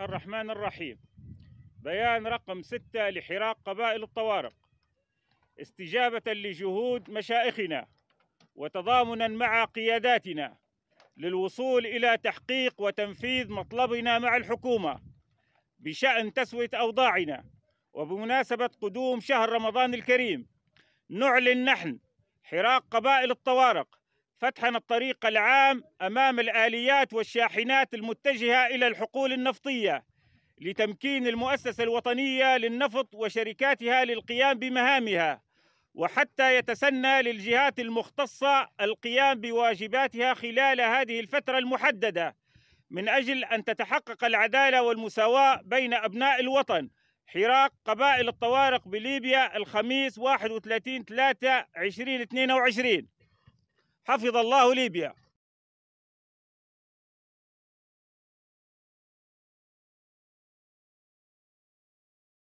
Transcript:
الرحمن الرحيم بيان رقم ستة لحراق قبائل الطوارق استجابة لجهود مشائخنا وتضامنا مع قياداتنا للوصول إلى تحقيق وتنفيذ مطلبنا مع الحكومة بشأن تسوية أوضاعنا وبمناسبة قدوم شهر رمضان الكريم نعلن نحن حراق قبائل الطوارق فتحا الطريق العام امام الاليات والشاحنات المتجهه الى الحقول النفطيه لتمكين المؤسسه الوطنيه للنفط وشركاتها للقيام بمهامها وحتى يتسنى للجهات المختصه القيام بواجباتها خلال هذه الفتره المحدده من اجل ان تتحقق العداله والمساواه بين ابناء الوطن حراك قبائل الطوارق بليبيا الخميس 31 3 2022 حفظ الله ليبيا